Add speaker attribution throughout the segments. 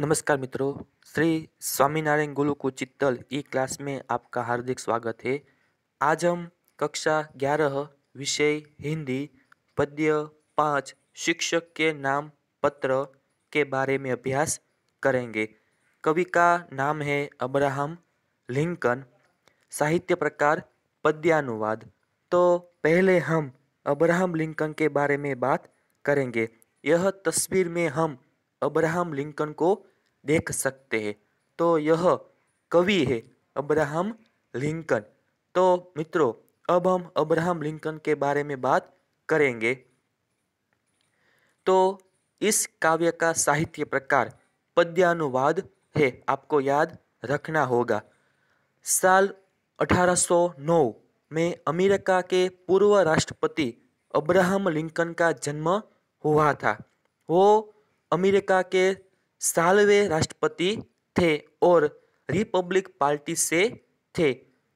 Speaker 1: नमस्कार मित्रों श्री स्वामीनारायण को चित्तल ई क्लास में आपका हार्दिक स्वागत है आज हम कक्षा ग्यारह विषय हिंदी पद्य पाँच शिक्षक के नाम पत्र के बारे में अभ्यास करेंगे कवि का नाम है अब्राहम लिंकन साहित्य प्रकार पद्यानुवाद तो पहले हम अब्राहम लिंकन के बारे में बात करेंगे यह तस्वीर में हम अब्राहम लिंकन को देख सकते हैं तो यह कवि है अब्राहम लिंकन तो मित्रों अब हम अब्राहम लिंकन के बारे में बात करेंगे तो इस काव्य का साहित्य प्रकार पद्यानुवाद है आपको याद रखना होगा साल 1809 में अमेरिका के पूर्व राष्ट्रपति अब्राहम लिंकन का जन्म हुआ था वो अमेरिका के सालवे राष्ट्रपति थे और रिपब्लिक पार्टी से थे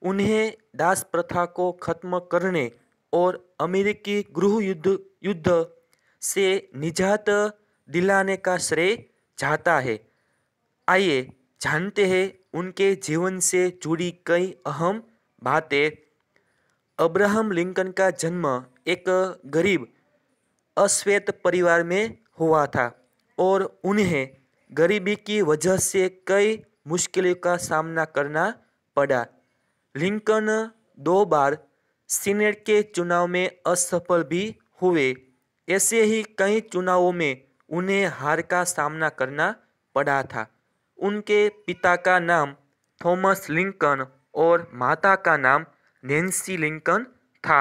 Speaker 1: उन्हें दास प्रथा को खत्म करने और अमेरिकी गृह युद्ध युद्ध से निजात दिलाने का श्रेय जाता है आइए जानते हैं उनके जीवन से जुड़ी कई अहम बातें अब्राहम लिंकन का जन्म एक गरीब अश्वेत परिवार में हुआ था और उन्हें गरीबी की वजह से कई मुश्किलों का सामना करना पड़ा लिंकन दो बार सीनेट के चुनाव में असफल भी हुए ऐसे ही कई चुनावों में उन्हें हार का सामना करना पड़ा था उनके पिता का नाम थॉमस लिंकन और माता का नाम नेंसी लिंकन था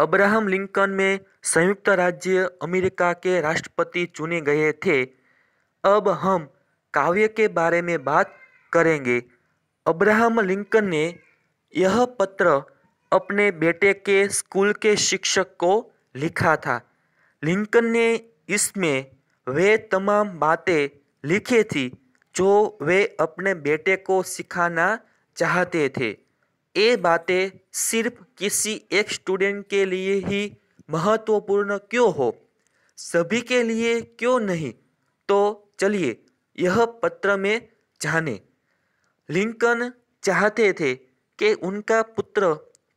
Speaker 1: अब्राहम लिंकन में संयुक्त राज्य अमेरिका के राष्ट्रपति चुने गए थे अब हम काव्य के बारे में बात करेंगे अब्राहम लिंकन ने यह पत्र अपने बेटे के स्कूल के शिक्षक को लिखा था लिंकन ने इसमें वे तमाम बातें लिखी थी जो वे अपने बेटे को सिखाना चाहते थे ये बातें सिर्फ किसी एक स्टूडेंट के लिए ही महत्वपूर्ण क्यों हो सभी के लिए क्यों नहीं तो चलिए यह पत्र में जाने लिंकन चाहते थे कि उनका पुत्र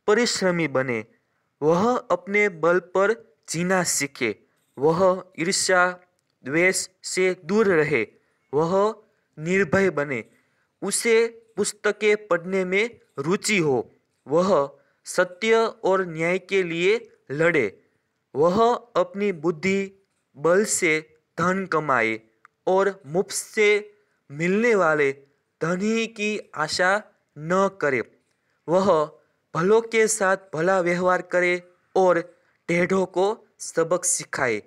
Speaker 1: परिश्रमी बने वह अपने बल पर जीना सीखे वह ईर्ष्या द्वेष से दूर रहे वह निर्भय बने उसे पुस्तकें पढ़ने में रुचि हो वह सत्य और न्याय के लिए लड़े वह अपनी बुद्धि बल से धन कमाए और मुफ्त से मिलने वाले धन ही की आशा न करे वह भलों के साथ भला व्यवहार करे और टेढ़ों को सबक सिखाए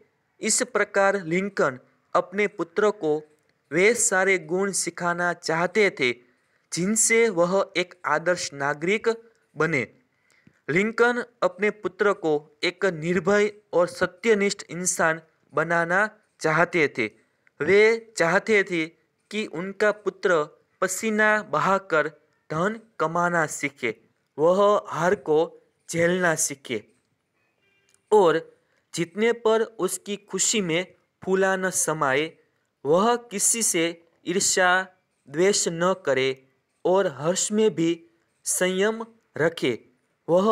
Speaker 1: इस प्रकार लिंकन अपने पुत्र को वे सारे गुण सिखाना चाहते थे जिनसे वह एक आदर्श नागरिक बने लिंकन अपने पुत्र को एक निर्भय और सत्यनिष्ठ इंसान बनाना चाहते थे वे चाहते थे कि उनका पुत्र पसीना बहाकर धन कमाना सीखे वह हार को झेलना सीखे और जितने पर उसकी खुशी में फूला न समाए वह किसी से ईर्ष्या द्वेष न करे और हर्ष में भी संयम रखे वह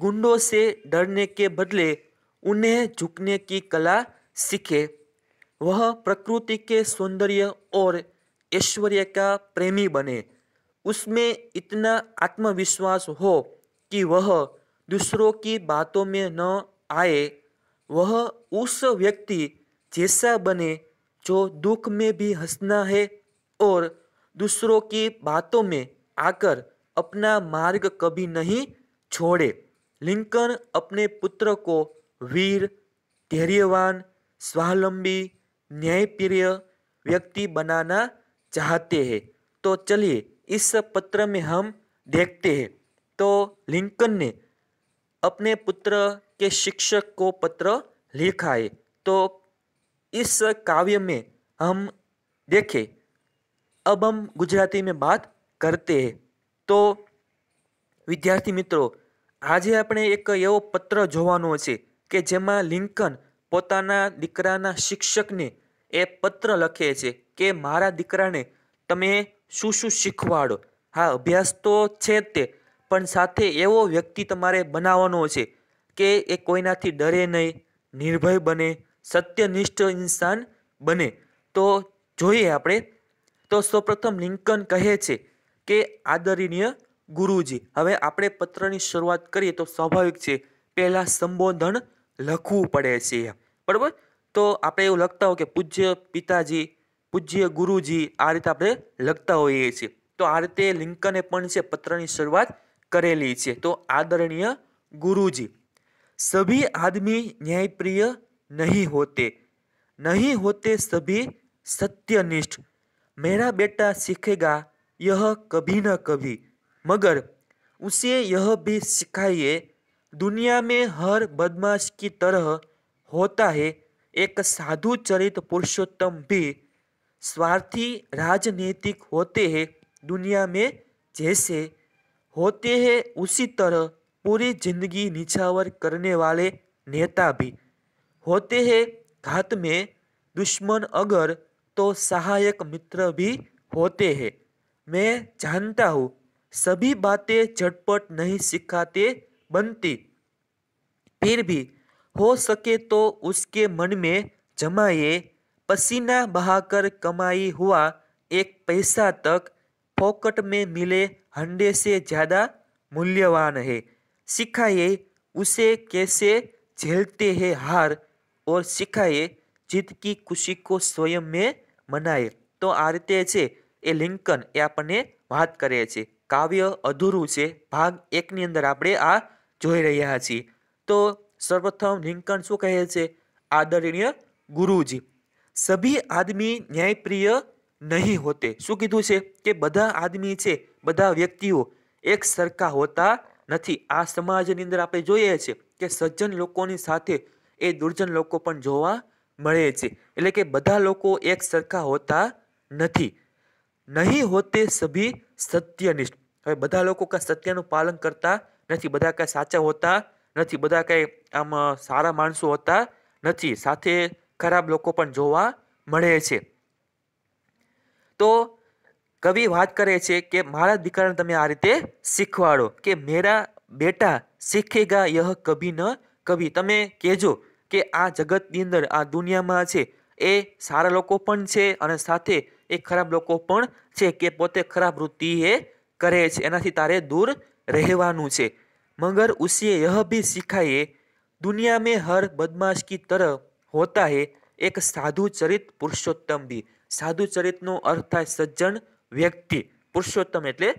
Speaker 1: गुंडों से डरने के बदले उन्हें झुकने की कला सीखे वह प्रकृति के सौंदर्य और ऐश्वर्य का प्रेमी बने उसमें इतना आत्मविश्वास हो कि वह दूसरों की बातों में न आए वह उस व्यक्ति जैसा बने जो दुख में भी हंसना है और दूसरों की बातों में आकर अपना मार्ग कभी नहीं छोड़े लिंकन अपने पुत्र को वीर धैर्यवान स्वावलंबी न्यायप्रिय व्यक्ति बनाना चाहते हैं तो चलिए इस पत्र में हम देखते हैं तो लिंकन ने अपने पुत्र के शिक्षक को पत्र लिखा है तो इस काव्य में हम देखें अब हम ગુજરાતી મેં બાત કરતે તો વિદ્યાર્થી મિત્રો આજે આપણે એક એવો પત્ર જોવાનો છે કે જેમાં લિંકન પોતાના દીકરાના શિક્ષકને એ પત્ર લખે છે કે મારા દીકરાને તમે શું શું શીખવાડો હા અભ્યાસ તો છે તે પણ સાથે એવો વ્યક્તિ તમારે બનાવવાનો છે કે એ કોઈનાથી ડરે નહીં નિર્ભય બને સત્યનિષ્ઠ ઇન્સાન બને તો જોઈએ આપણે તો સૌપ્રથમ લિંકન કહે છે કે આદરણીય ગુરુજી હવે આપણે પત્રની શરૂઆત કરીએ તો સ્વાભાવિક છે પહેલાં સંબોધન લખવું પડે છે બરાબર તો આપણે એવું લખતા હોય કે પૂજ્ય પિતાજી પૂજ્ય ગુરુજી આ રીતે આપણે લખતા હોઈએ છીએ તો આ રીતે લિંકને પણ છે પત્રની શરૂઆત કરેલી છે તો આદરણીય ગુરુજી સભી આદમી ન્યાયપ્રિય નહીં હોતે નહીં હોતે સભી સત્યનિષ્ઠ मेरा बेटा सीखेगा यह कभी न कभी मगर उसे यह भी सिखाइए दुनिया में हर बदमाश की तरह होता है एक साधु चरित पुरुषोत्तम भी स्वार्थी राजनीतिक होते हैं दुनिया में जैसे होते हैं उसी तरह पूरी जिंदगी निछावर करने वाले नेता भी होते हैं घात में दुश्मन अगर तो सहायक मित्र भी होते हैं मैं जानता हूँ सभी बातें झटपट नहीं सिखाते बनती फिर भी हो सके तो उसके मन में जमाए पसीना बहाकर कमाई हुआ एक पैसा तक फोकट में मिले हंडे से ज़्यादा मूल्यवान है सिखाए उसे कैसे झेलते हैं हार और सिखाए जीत की खुशी को स्वयं में મનાય તો આ રીતે છે એ લિંકન એ આપણને વાત કરે છે કાવ્ય અધૂરું છે ભાગ એકની અંદર આપણે આ જોઈ રહ્યા છીએ તો સર્વપ્રથમ લિંકન શું કહે છે આદરણીય ગુરુજી સભી આદમી ન્યાયપ્રિય નહીં હોતે શું કીધું છે કે બધા આદમી છે બધા વ્યક્તિઓ એક સરખા હોતા નથી આ સમાજની અંદર આપણે જોઈએ છીએ કે સજ્જન લોકોની સાથે એ દુર્જન લોકો પણ જોવા મળે છે એટલે કે બધા લોકો એક સરખા હોતા નથી નહીં હોતે સભી સત્યનિષ્ઠ હવે બધા લોકો કાંઈ સત્યનું પાલન કરતા નથી બધા કાંઈ સાચા હોતા નથી બધા કાંઈ આમ સારા માણસો હોતા નથી સાથે ખરાબ લોકો પણ જોવા મળે છે તો કવિ વાત કરે છે કે મારા દીકરાને તમે આ રીતે શીખવાડો કે મેરા બેટા શીખેગા યહ કભી ન કવિ તમે કહેજો કે આ જગતની અંદર આ દુનિયામાં છે એ સારા લોકો પણ છે અને સાથે એ ખરાબ લોકો પણ છે કે પોતે ખરાબ વૃત્તિ એ કરે છે એનાથી તારે દૂર રહેવાનું છે મગર ઉસીએ યહ ભી શીખાયે દુનિયા મેં હર બદમાશ કી તરફ હોતા હે એક સાધુ ચરિત પુરુષોત્તમ ભી સાધુ ચરિતનો અર્થ થાય સજ્જન વ્યક્તિ પુરુષોત્તમ એટલે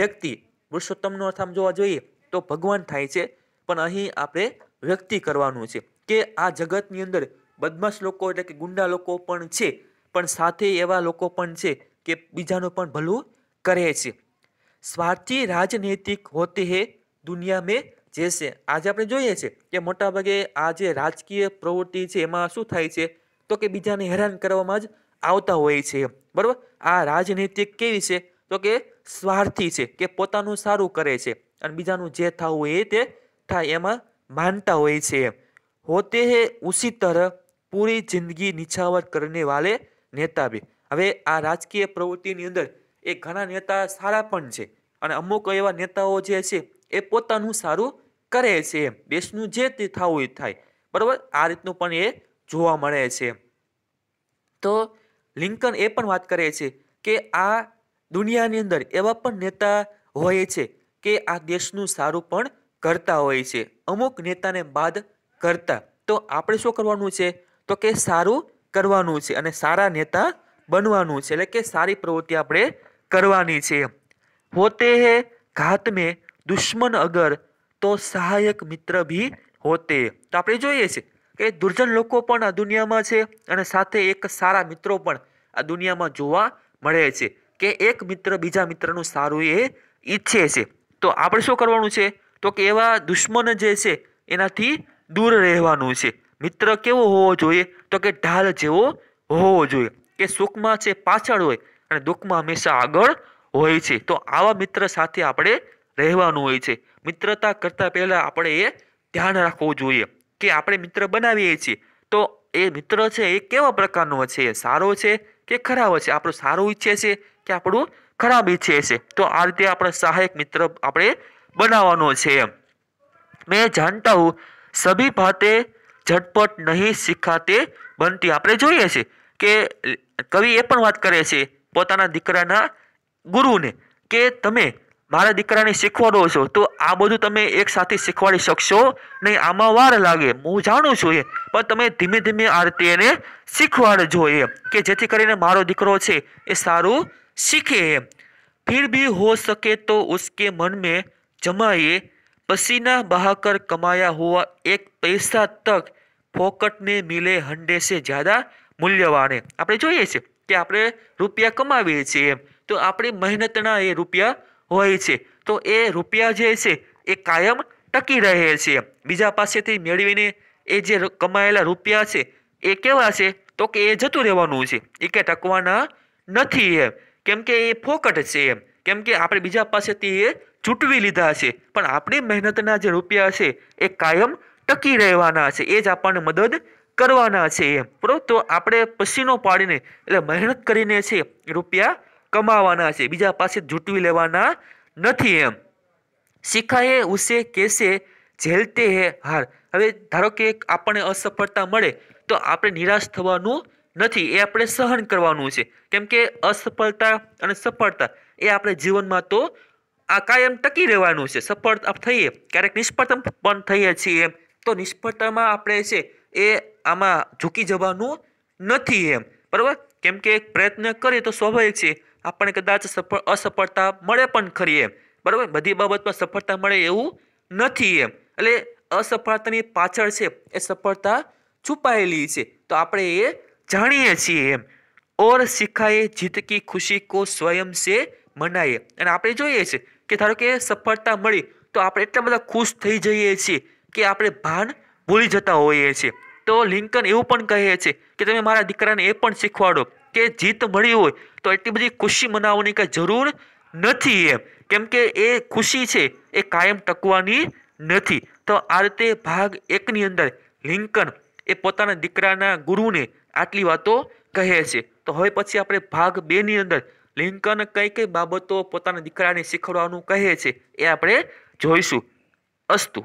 Speaker 1: વ્યક્તિ પુરુષોત્તમનો અર્થ આમ જોવા જોઈએ તો ભગવાન થાય છે પણ અહીં આપણે વ્યક્તિ કરવાનું છે કે આ જગતની અંદર બદમાશ લોકો એટલે કે ગુંડા લોકો પણ છે પણ સાથે એવા લોકો પણ છે કે બીજાનું પણ ભલું કરે છે સ્વાર્થી રાજનૈતિક હોતે હે દુનિયા મેં જૈસે આજે આપણે જોઈએ છે કે મોટાભાગે આ જે રાજકીય પ્રવૃત્તિ છે એમાં શું થાય છે તો કે બીજાને હેરાન કરવામાં જ આવતા હોય છે બરાબર આ રાજનૈતિક કેવી છે તો કે સ્વાર્થી છે કે પોતાનું સારું કરે છે અને બીજાનું જે થવું હોય એ તે થાય એમાં માનતા હોય છે એમ હોતે હે उसी तरह પૂરી જિંદગી નિછાવર કરને વાલે નેતા બી હવે આ રાજકીય પ્રવૃત્તિની અંદર એ ઘણા નેતા સારા પણ છે અને અમુક એવા નેતાઓ જે છે એ પોતાનું સારું કરે છે એમ દેશનું જે તે થવું એ થાય બરાબર આ રીતનું પણ એ જોવા મળે છે તો લિંકન એ પણ વાત કરે છે કે આ દુનિયાની અંદર એવા પણ નેતા હોય છે કે આ દેશનું સારું પણ કરતા હોય છે અમુક નેતાને બાદ કરતા તો આપણે શું કરવાનું છે તો કે સારું કરવાનું છે અને સારા નેતા બનવાનું છે એટલે કે સારી પ્રવૃત્તિ આપણે કરવાની છે હોતે હે ઘાત મેં દુશ્મન અગર તો સહાયક મિત્ર ભી હોતે તો આપણે જોઈએ છે કે દુર્જન લોકો પણ આ દુનિયામાં છે અને સાથે એક સારા મિત્રો પણ આ દુનિયામાં જોવા મળે છે કે એક મિત્ર બીજા મિત્રનું સારું એ ઈચ્છે છે તો આપણે શું કરવાનું છે તો કે એવા દુશ્મન જે છે એનાથી દૂર રહેવાનું છે મિત્ર કેવો હોવો જોઈએ તો કે ઢાલ જેવો હોવો જોઈએ કે સુખમાં છે પાછળ હોય અને દુખમાં હંમેશા આગળ હોય છે તો આવા મિત્ર સાથે આપણે રહેવાનું હોય છે મિત્રતા કરતા પહેલા આપણે એ ધ્યાન રાખવું જોઈએ કે આપણે મિત્ર બનાવીએ છીએ તો એ મિત્ર છે એ કેવા પ્રકારનો છે એ સારો છે કે ખરાબ છે આપણો સારો ઈચ્છે છે કે આપણો ખરાબ છે છે તો આ રીતે આપણે સહાયક મિત્ર આપણે બનાવવાનો છે મેં જાણતા હું સભી ભાતે ઝટપટ નહીં શીખાતે બનતી આપણે જોઈએ છે કે કવિ એ પણ વાત કરે છે પોતાના દીકરાના ગુરુને કે તમે મારા દીકરાને શીખવાડો છો તો આ બધું તમે એક સાથે શીખવાડી શકશો નહીં આમાં વાર લાગે હું જાણું છું એ પણ તમે ધીમે ધીમે આ રીતે એને શીખવાડજો એ કે જેથી કરીને મારો દીકરો છે એ સારું શીખે એમ ફિર ભી હો સકે તો ઉસકે મન મેં જમાઈએ પસીના બહાકર કમાયા હોવા એક પૈસા તક ફોકટને મિલે હંડે છે જ્યાદા મૂલ્યવાને આપણે જોઈએ છે કે આપણે રૂપિયા કમાવીએ છીએ એમ તો આપણી મહેનતના એ રૂપિયા હોય છે તો એ રૂપિયા જે છે એ કાયમ ટકી રહે છે બીજા પાસેથી મેળવીને એ જે કમાયેલા રૂપિયા છે એ કેવા છે તો કે એ જતું રહેવાનું છે એ કે ટકવાના નથી એમ કેમ કે એ ફોકટ છે એમ કેમ કે આપણે બીજા પાસેથી એ ચૂંટવી લીધા હશે પણ આપણી મહેનતના જે રૂપિયા હશે એ કાયમ ટકી રહેવાના હશે એ જ આપણને મદદ કરવાના છે એમ બરોબર તો આપણે પસીનો પાડીને એટલે મહેનત કરીને છે રૂપિયા કમાવાના છે બીજા પાસે જૂટવી લેવાના નથી એમ શીખાએ ઉસે કેસે ઝેલતે હે હાર હવે ધારો કે આપણને અસફળતા મળે તો આપણે નિરાશ થવાનું નથી એ આપણે સહન કરવાનું છે કેમ કે અસફળતા અને સફળતા એ આપણે જીવનમાં તો આ કાયમ ટકી રહેવાનું છે સફળ થઈએ ક્યારેક નિષ્ફળતા પણ થઈએ છીએ એમ તો નિષ્ફળતામાં આપણે છે એ આમાં ઝૂકી જવાનું નથી એમ બરાબર કેમ કે એક પ્રયત્ન કરીએ તો સ્વાભાવિક છે આપણને કદાચ સફળ અસફળતા મળે પણ ખરી એમ બરાબર બધી બાબતમાં સફળતા મળે એવું નથી એમ એટલે અસફળતાની પાછળ છે એ સફળતા છુપાયેલી છે તો આપણે એ જાણીએ છીએ એમ ઓર શીખાએ જીત કી ખુશી કો સ્વયં સે મનાઈએ અને આપણે જોઈએ છીએ કે ધારો કે સફળતા મળી તો આપણે એટલા બધા ખુશ થઈ જઈએ છીએ કે આપણે ભાન ભૂલી જતા હોઈએ છીએ તો લિંકન એવું પણ કહે છે કે તમે મારા દીકરાને એ પણ શીખવાડો કે જીત મળી હોય તો એટલી બધી ખુશી મનાવવાની કંઈ જરૂર નથી એમ કેમ કે એ ખુશી છે એ કાયમ ટકવાની નથી તો આ રીતે ભાગ એકની અંદર લિંકન એ પોતાના દીકરાના ગુરુને આટલી વાતો કહે છે તો હવે પછી આપણે ભાગ બેની અંદર લિંકન કઈ કઈ બાબતો પોતાના દીકરાને શીખવવાનું કહે છે એ આપણે જોઈશું અસ્તુ